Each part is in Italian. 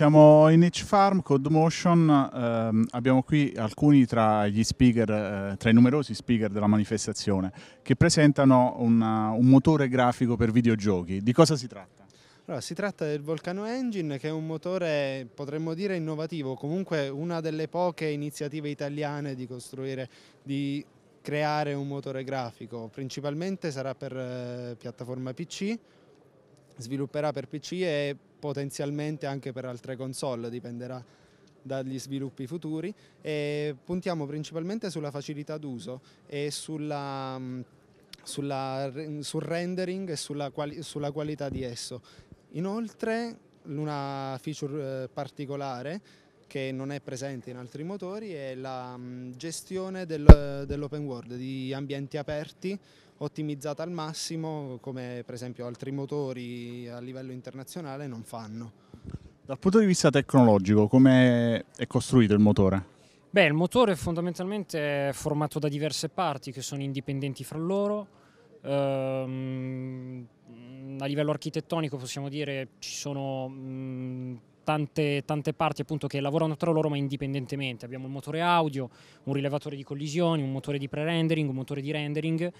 Siamo in Niche Farm Code Motion, ehm, abbiamo qui alcuni tra, speaker, eh, tra i numerosi speaker della manifestazione che presentano una, un motore grafico per videogiochi. Di cosa si tratta? Allora, si tratta del Volcano Engine che è un motore potremmo dire innovativo, comunque una delle poche iniziative italiane di costruire, di creare un motore grafico, principalmente sarà per eh, piattaforma PC, svilupperà per PC e potenzialmente anche per altre console, dipenderà dagli sviluppi futuri e puntiamo principalmente sulla facilità d'uso e sulla, mm, sulla, sul rendering e sulla, quali, sulla qualità di esso. Inoltre una feature eh, particolare che non è presente in altri motori è la mm, gestione del, dell'open world, di ambienti aperti ottimizzata al massimo come per esempio altri motori a livello internazionale non fanno. Dal punto di vista tecnologico come è costruito il motore? Beh, il motore fondamentalmente è formato da diverse parti che sono indipendenti fra loro. Ehm, a livello architettonico possiamo dire ci sono mh, mm, tante, tante parti appunto che lavorano tra loro ma indipendentemente. Abbiamo un motore audio, un rilevatore di collisioni, un motore di pre-rendering, un motore di rendering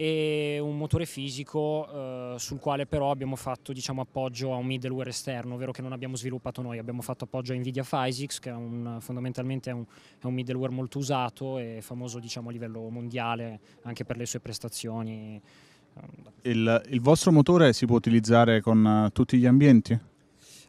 e un motore fisico eh, sul quale però abbiamo fatto diciamo, appoggio a un middleware esterno, ovvero che non abbiamo sviluppato noi, abbiamo fatto appoggio a Nvidia Physics che è un, fondamentalmente è un, è un, middleware molto usato e famoso diciamo, a livello mondiale anche per le sue prestazioni. Il, il vostro motore si può utilizzare con uh, tutti gli ambienti?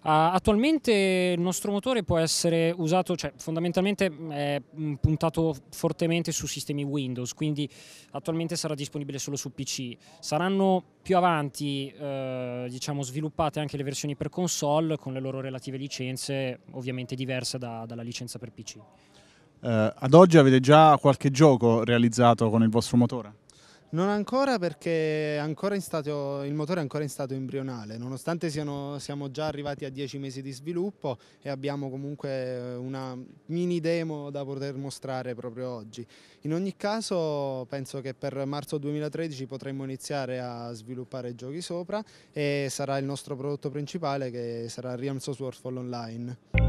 Ah, attualmente il nostro motore può essere usato, cioè fondamentalmente mm, è mm, puntato fortemente su sistemi Windows, quindi attualmente sarà disponibile solo su PC. Saranno più avanti eh, diciamo, sviluppate anche le versioni per console con le loro relative licenze, ovviamente diverse da, dalla licenza per PC. Eh, ad oggi avete già qualche gioco realizzato con il vostro motore? Non ancora perché ancora stato, il motore è ancora in stato embrionale, nonostante siano, siamo già arrivati a 10 mesi di sviluppo e abbiamo comunque eh, una mini demo da poter mostrare proprio oggi. In ogni caso penso che per marzo 2013 potremmo iniziare a sviluppare giochi sopra e sarà il nostro prodotto principale che sarà Realms of Warfall Online.